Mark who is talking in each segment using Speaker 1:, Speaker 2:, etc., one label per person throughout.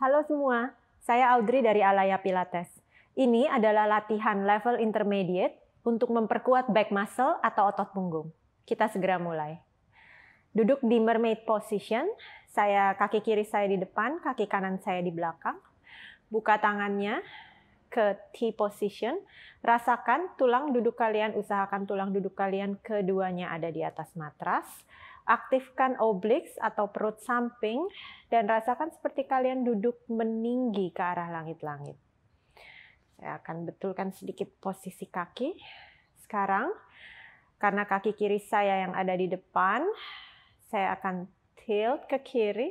Speaker 1: Halo semua, saya Audrey dari Alaya Pilates. Ini adalah latihan level intermediate untuk memperkuat back muscle atau otot punggung. Kita segera mulai. Duduk di mermaid position, saya kaki kiri saya di depan, kaki kanan saya di belakang. Buka tangannya ke T position, rasakan tulang duduk kalian, usahakan tulang duduk kalian keduanya ada di atas matras Aktifkan obliques atau perut samping dan rasakan seperti kalian duduk meninggi ke arah langit-langit. Saya akan betulkan sedikit posisi kaki. Sekarang, karena kaki kiri saya yang ada di depan, saya akan tilt ke kiri.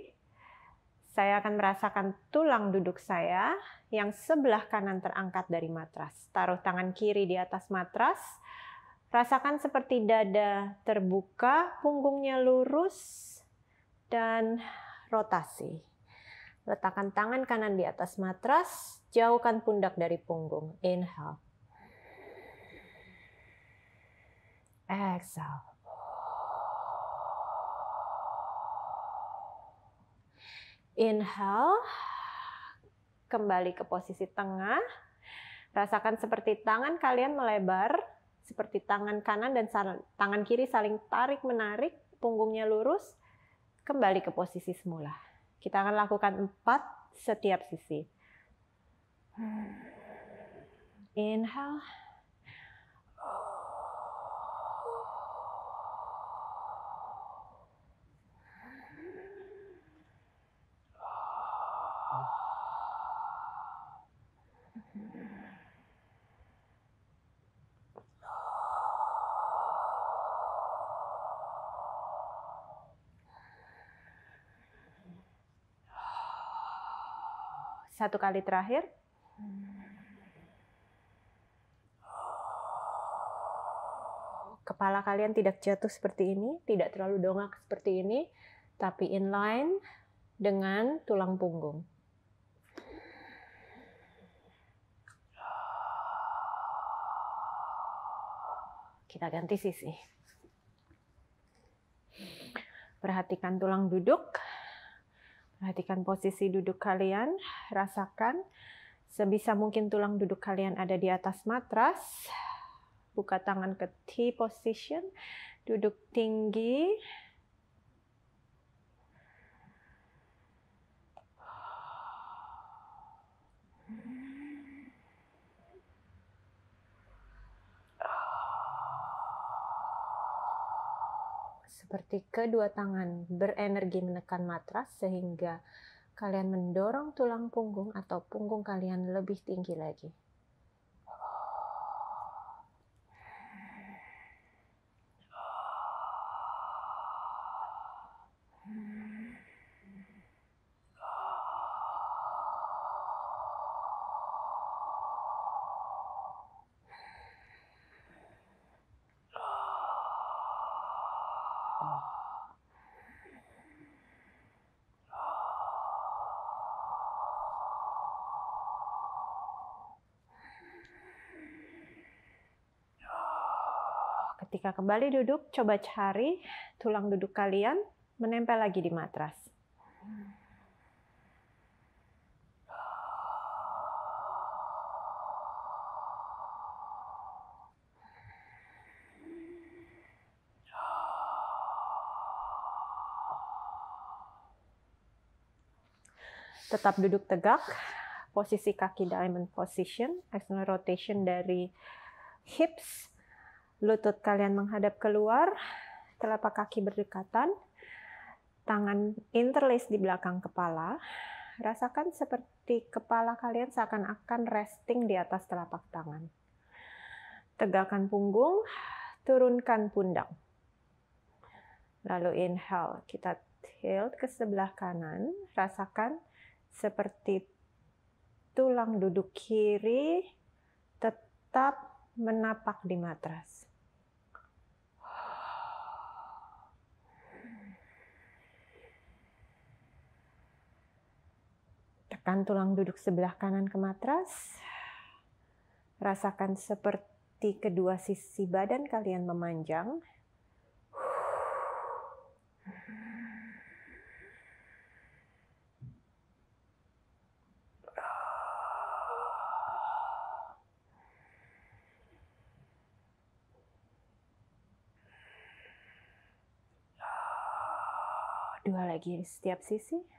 Speaker 1: Saya akan merasakan tulang duduk saya yang sebelah kanan terangkat dari matras. Taruh tangan kiri di atas matras, Rasakan seperti dada terbuka, punggungnya lurus, dan rotasi. Letakkan tangan kanan di atas matras, jauhkan pundak dari punggung. Inhale. Exhale. Inhale, kembali ke posisi tengah. Rasakan seperti tangan kalian melebar, seperti tangan kanan dan tangan kiri saling tarik menarik, punggungnya lurus, kembali ke posisi semula. Kita akan lakukan empat setiap sisi. Inhale. satu kali terakhir. Kepala kalian tidak jatuh seperti ini, tidak terlalu dongak seperti ini, tapi inline dengan tulang punggung. Kita ganti sisi. Perhatikan tulang duduk, Perhatikan posisi duduk kalian, rasakan sebisa mungkin tulang duduk kalian ada di atas matras. Buka tangan ke T position, duduk tinggi, seperti kedua tangan berenergi menekan matras sehingga kalian mendorong tulang punggung atau punggung kalian lebih tinggi lagi. Ketika kembali duduk, coba cari tulang duduk kalian menempel lagi di matras. tetap duduk tegak, posisi kaki diamond position, external rotation dari hips, lutut kalian menghadap keluar, telapak kaki berdekatan, tangan interlace di belakang kepala. Rasakan seperti kepala kalian seakan-akan resting di atas telapak tangan. Tegakkan punggung, turunkan pundak. Lalu inhale, kita tilt ke sebelah kanan, rasakan seperti tulang duduk kiri tetap menapak di matras. Arahkan tulang duduk sebelah kanan ke matras. Rasakan seperti kedua sisi badan kalian memanjang. Dua lagi di setiap sisi.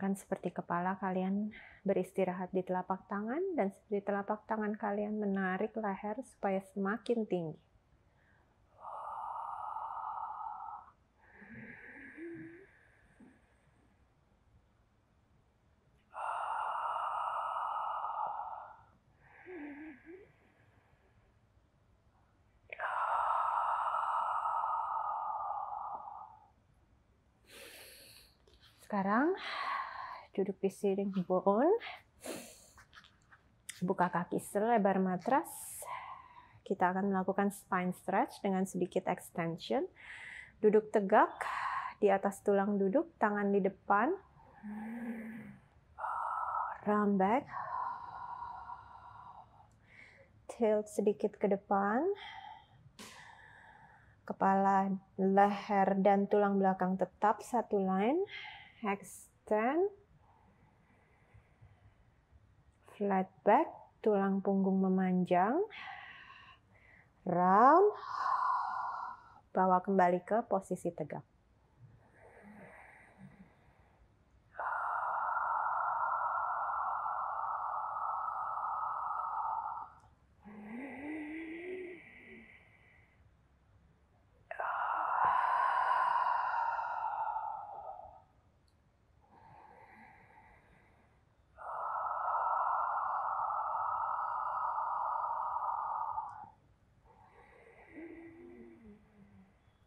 Speaker 1: Bayangkan seperti kepala kalian beristirahat di telapak tangan dan seperti telapak tangan kalian menarik leher supaya semakin tinggi. Sekarang duduk di sini bone, buka kaki selebar matras kita akan melakukan spine stretch dengan sedikit extension duduk tegak di atas tulang duduk tangan di depan round back tilt sedikit ke depan kepala, leher, dan tulang belakang tetap satu line. Extend flat back, tulang punggung memanjang, round, bawa kembali ke posisi tegak.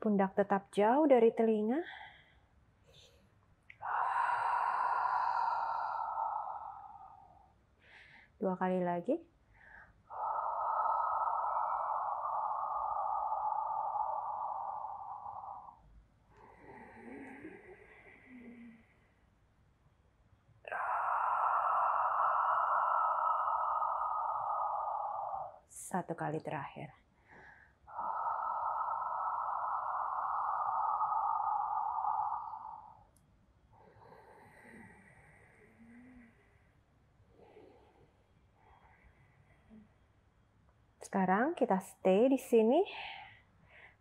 Speaker 1: Pundak tetap jauh dari telinga. Dua kali lagi. Satu kali terakhir. Sekarang kita stay di sini.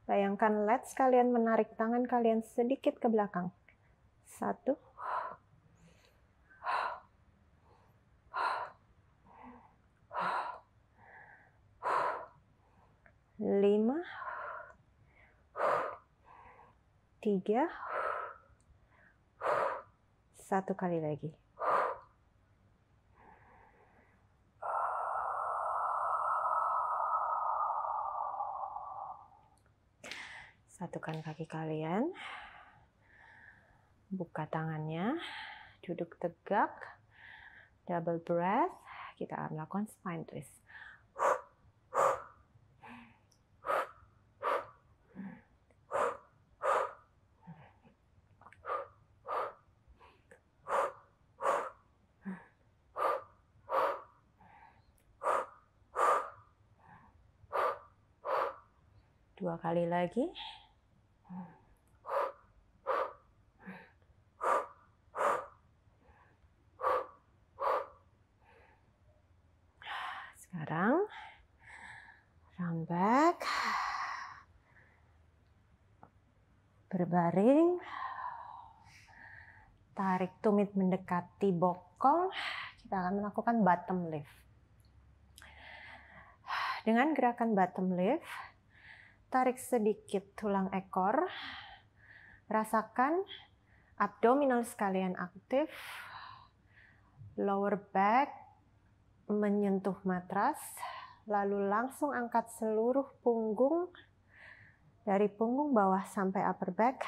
Speaker 1: Bayangkan let's kalian menarik tangan kalian sedikit ke belakang. Satu. Lima. Tiga. Satu kali lagi. Satukan kaki kalian. Buka tangannya. Duduk tegak. Double breath. Kita akan melakukan spine twist. dua kali lagi mendekati bokong, kita akan melakukan bottom lift. Dengan gerakan bottom lift, tarik sedikit tulang ekor, rasakan abdominal sekalian aktif, lower back menyentuh matras, lalu langsung angkat seluruh punggung dari punggung bawah sampai upper back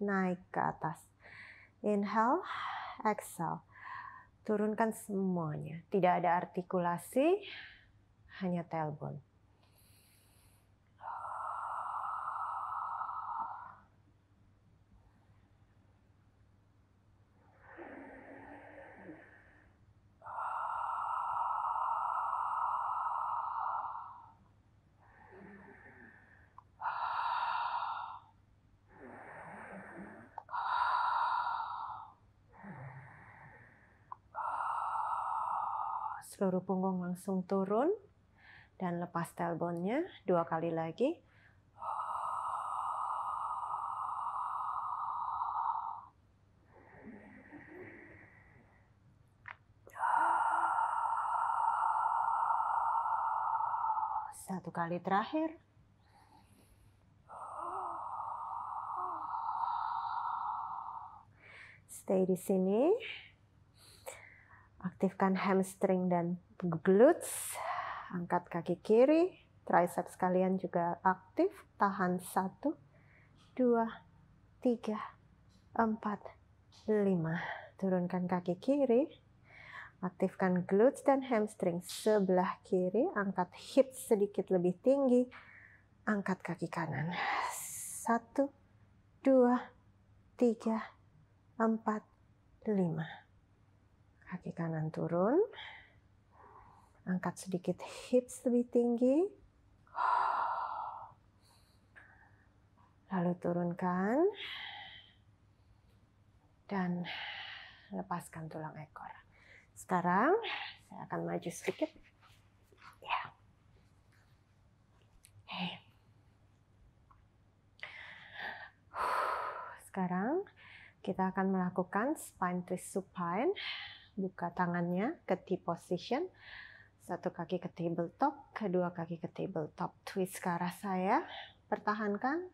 Speaker 1: naik ke atas. Inhale exhale. Turunkan semuanya. Tidak ada artikulasi, hanya tailbone. seluruh punggung langsung turun dan lepas telbonnya dua kali lagi. Satu kali terakhir. Stay di sini aktifkan hamstring dan glutes. Angkat kaki kiri, triceps kalian juga aktif. Tahan satu, dua, tiga, empat, lima. Turunkan kaki kiri, aktifkan glutes dan hamstring sebelah kiri. Angkat hips sedikit lebih tinggi, angkat kaki kanan. Satu, dua, tiga, empat, lima Kaki kanan turun. Angkat sedikit hips lebih tinggi. Lalu turunkan. Dan lepaskan tulang ekor. Sekarang saya akan maju sedikit. Ya. Sekarang kita akan melakukan spine twist supine buka tangannya ke T position. Satu kaki ke tabletop, kedua kaki ke tabletop. Twist ke arah saya, pertahankan.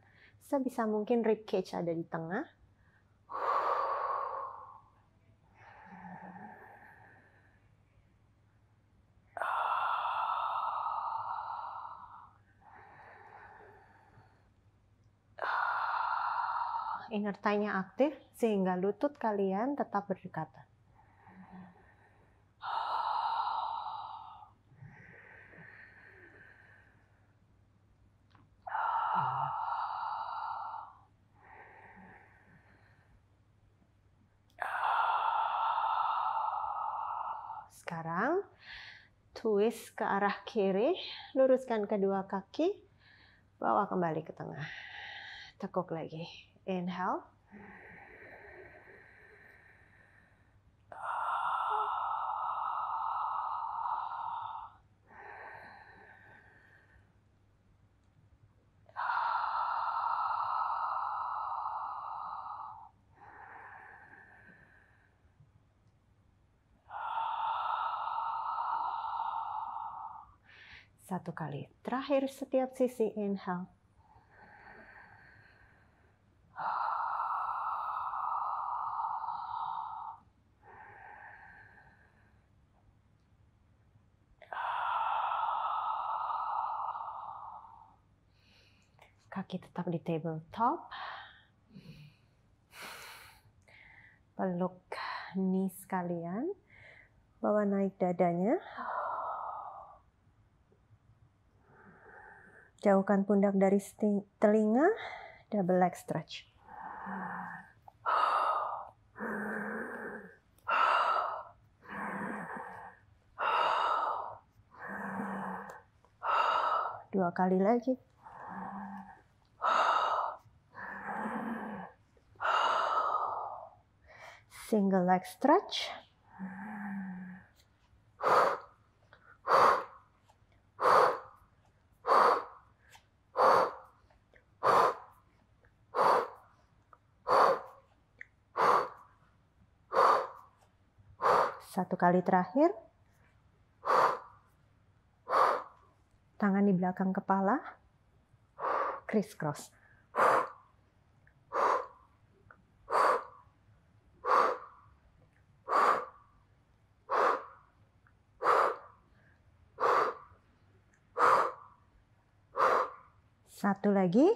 Speaker 1: Sebisa mungkin rib cage ada di tengah. inner thigh aktif sehingga lutut kalian tetap berdekatan. Sekarang twist ke arah kiri, luruskan kedua kaki, bawa kembali ke tengah. Tekuk lagi. Inhale. satu kali. Terakhir setiap sisi inhale. Kaki tetap di tabletop. Peluk knees sekalian Bawa naik dadanya. Jauhkan pundak dari telinga, double leg stretch. Dua kali lagi. Single leg stretch. Satu kali terakhir. Tangan di belakang kepala. Criss cross. Satu lagi.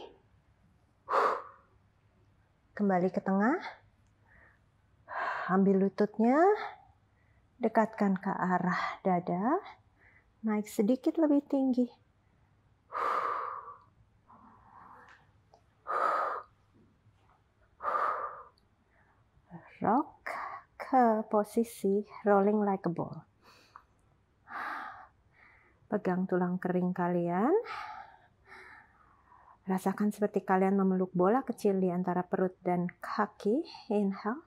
Speaker 1: Kembali ke tengah. Ambil lututnya. Dekatkan ke arah dada, naik sedikit lebih tinggi. Rock ke posisi rolling like a ball. Pegang tulang kering kalian. Rasakan seperti kalian memeluk bola kecil di antara perut dan kaki. Inhale.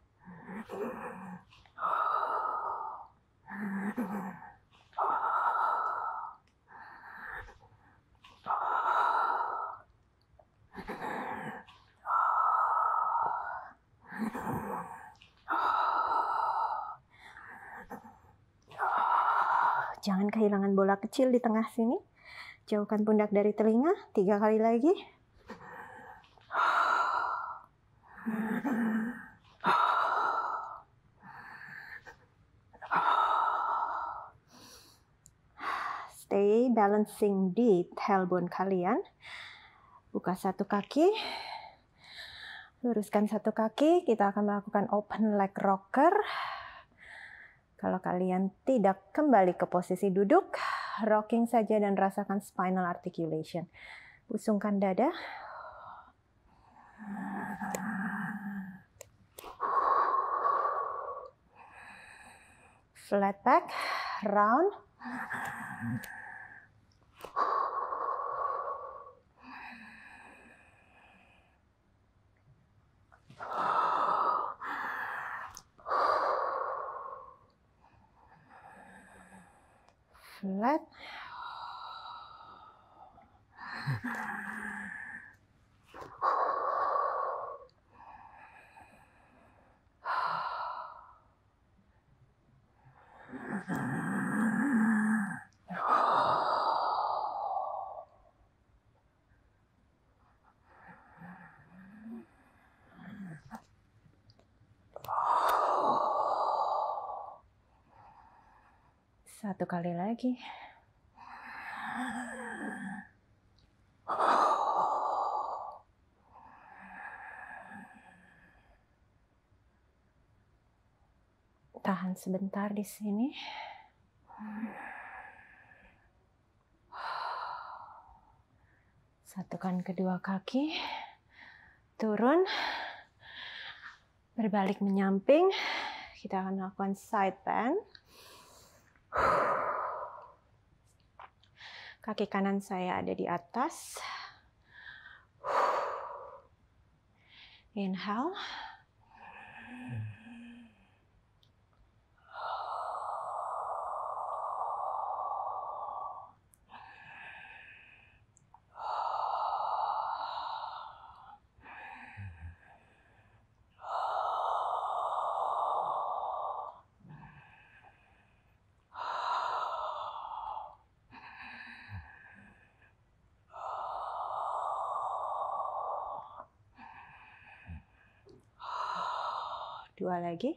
Speaker 1: Jangan kehilangan bola kecil di tengah sini. Jauhkan pundak dari telinga. Tiga kali lagi. stay balancing di tailbone kalian. Buka satu kaki, luruskan satu kaki, kita akan melakukan open leg rocker. Kalau kalian tidak kembali ke posisi duduk, rocking saja dan rasakan spinal articulation. Usungkan dada. Flat back, round. satu kali lagi. Tahan sebentar di sini. Satukan kedua kaki. Turun. Berbalik menyamping. Kita akan melakukan side bend. Kaki kanan saya ada di atas. Inhale. dua lagi.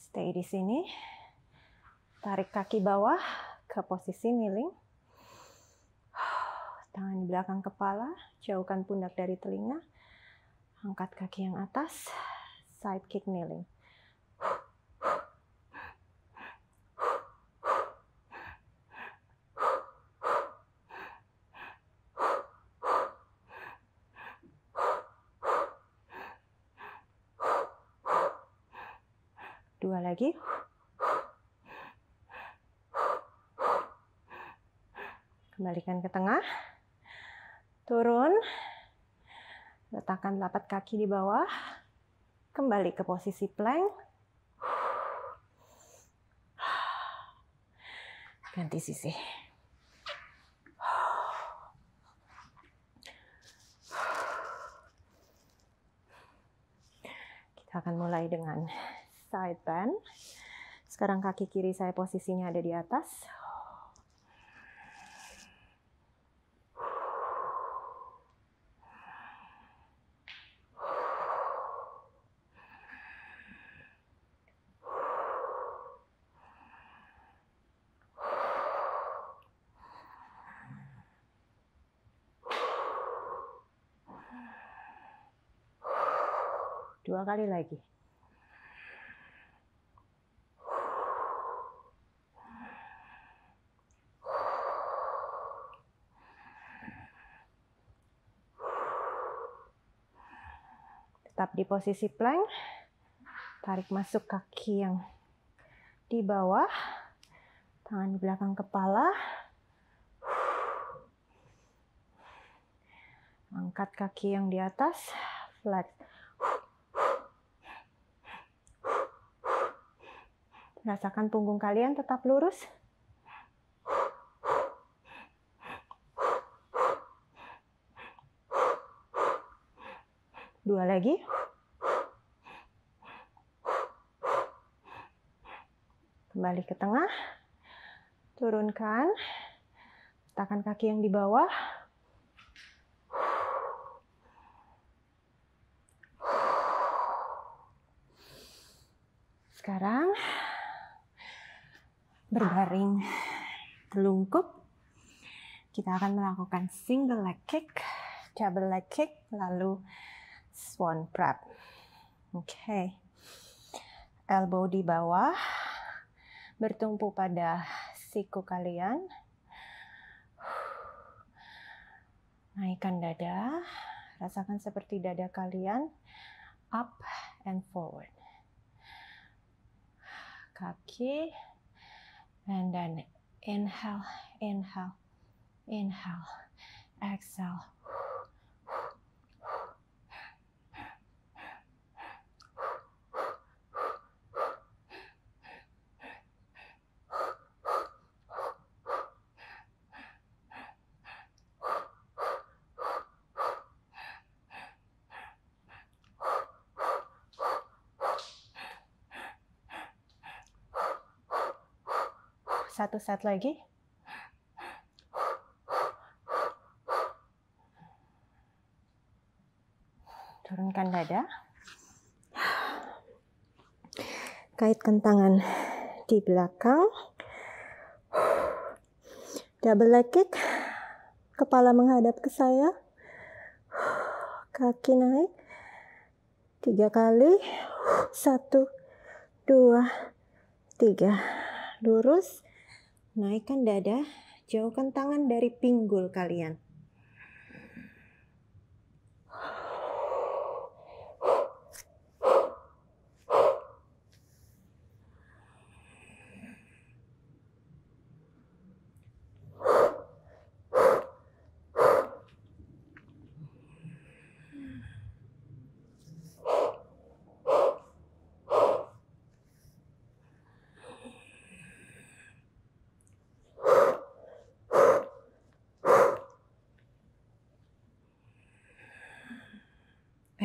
Speaker 1: Stay di sini. Tarik kaki bawah ke posisi miling. Tangan di belakang kepala, jauhkan pundak dari telinga. Angkat kaki yang atas sidekick kneeling. Dua lagi. Kembalikan ke tengah. Turun. Letakkan lapat kaki di bawah. Kembali ke posisi plank. Ganti sisi. Kita akan mulai dengan side bend. Sekarang kaki kiri saya posisinya ada di atas. Dua kali lagi. Tetap di posisi plank. Tarik masuk kaki yang di bawah. Tangan di belakang kepala. Angkat kaki yang di atas. Flat Rasakan punggung kalian tetap lurus. Dua lagi. Kembali ke tengah. Turunkan. Letakkan kaki yang di bawah. Sekarang berbaring telungkup. Kita akan melakukan single leg kick, double leg kick, lalu swan prep. Oke. Okay. Elbow di bawah. Bertumpu pada siku kalian. Naikkan dada. Rasakan seperti dada kalian up and forward. Kaki and then inhale, inhale, inhale, exhale Satu set lagi. Turunkan dada. Kaitkan tangan di belakang. Double leg kick. Kepala menghadap ke saya. Kaki naik. Tiga kali. Satu, dua, tiga. Lurus naikkan dada, jauhkan tangan dari pinggul kalian.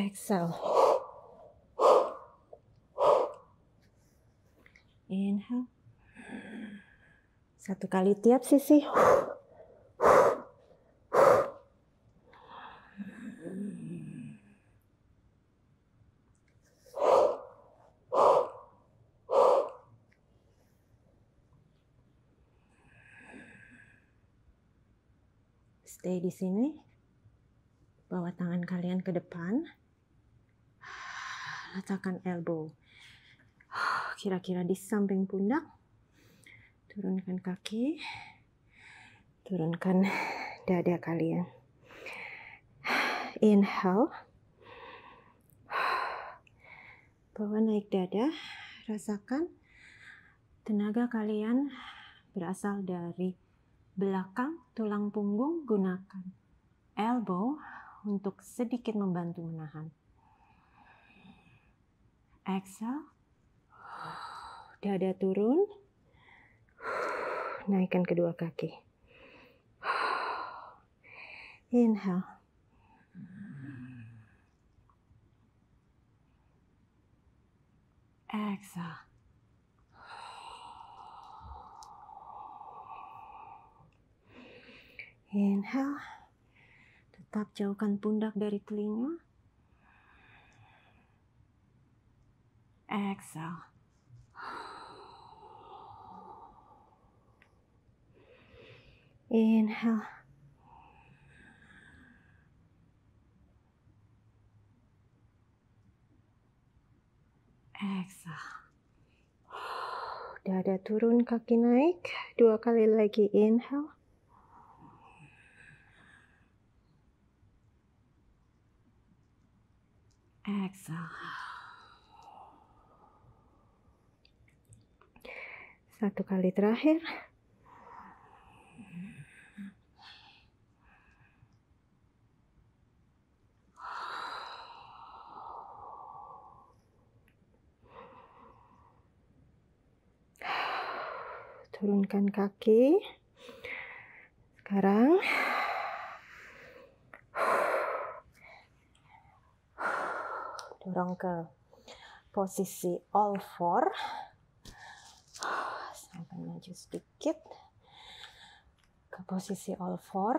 Speaker 1: exhale. Inhale. Satu kali tiap sisi. Stay di sini bawa tangan kalian ke depan Letakkan elbow. Kira-kira di samping pundak. Turunkan kaki. Turunkan dada kalian. Inhale. Bawa naik dada. Rasakan tenaga kalian berasal dari belakang tulang punggung gunakan elbow untuk sedikit membantu menahan. Exhale. Dada turun. Naikkan kedua kaki. Inhale. Exhale. Inhale. Tetap jauhkan pundak dari telinga. exhale. Inhale. Exhale. Dada turun, kaki naik. Dua kali lagi inhale. Exhale. satu kali terakhir turunkan kaki sekarang dorong ke posisi all four akan maju sedikit ke posisi all four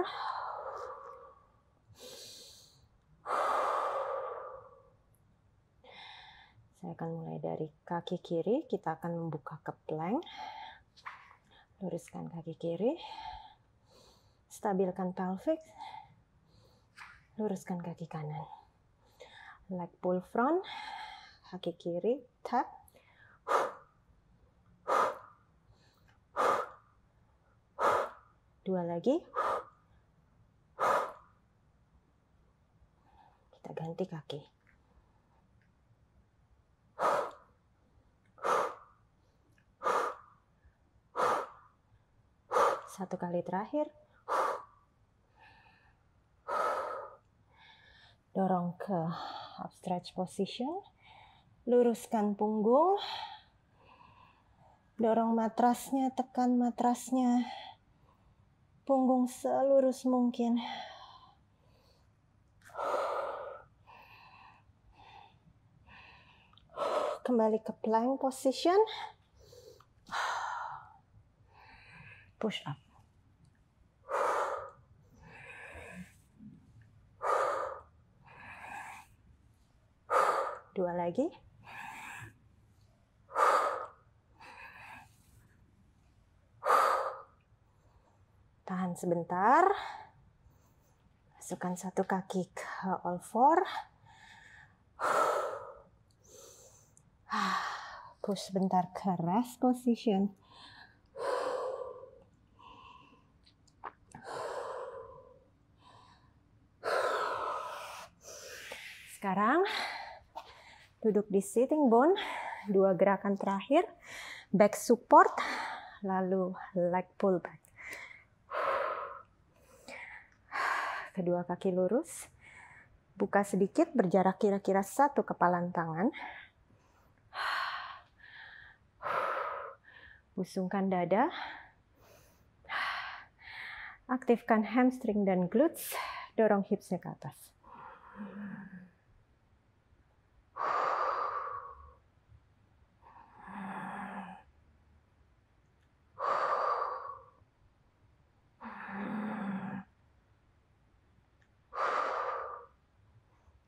Speaker 1: saya akan mulai dari kaki kiri kita akan membuka ke plank luruskan kaki kiri stabilkan pelvic luruskan kaki kanan leg pull front kaki kiri tap Dua lagi. Kita ganti kaki. Satu kali terakhir. Dorong ke up stretch position. Luruskan punggung. Dorong matrasnya, tekan matrasnya punggung selurus mungkin. Kembali ke plank position. Push up. Dua lagi. Tahan sebentar. Masukkan satu kaki ke all four. Push sebentar ke rest position. Sekarang duduk di sitting bone. Dua gerakan terakhir. Back support, lalu leg pull back. kedua kaki lurus. Buka sedikit, berjarak kira-kira satu kepalan tangan. busungkan dada. Aktifkan hamstring dan glutes. Dorong hipsnya ke atas.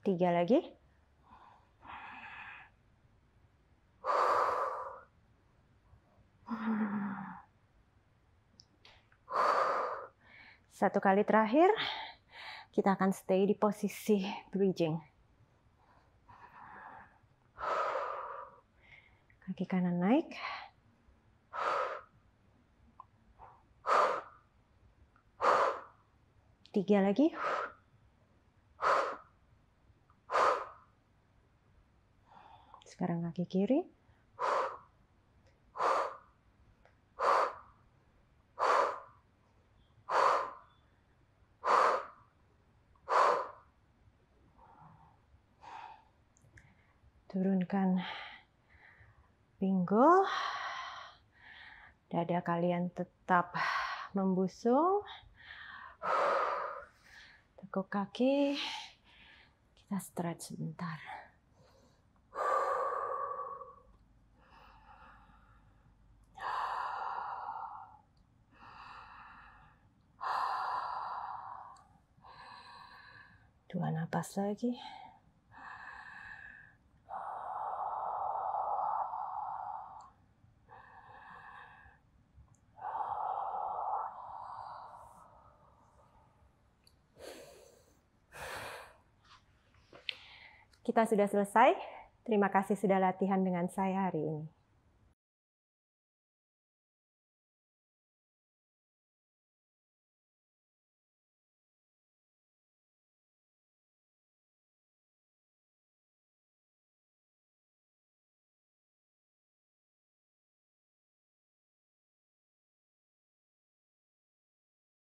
Speaker 1: tiga lagi. Satu kali terakhir, kita akan stay di posisi bridging. Kaki kanan naik. Tiga lagi. Tiga sekarang kaki kiri. Turunkan pinggul. Dada kalian tetap membusung. Tekuk kaki. Kita stretch sebentar. dua napas lagi Kita sudah selesai. Terima kasih sudah latihan dengan saya hari ini.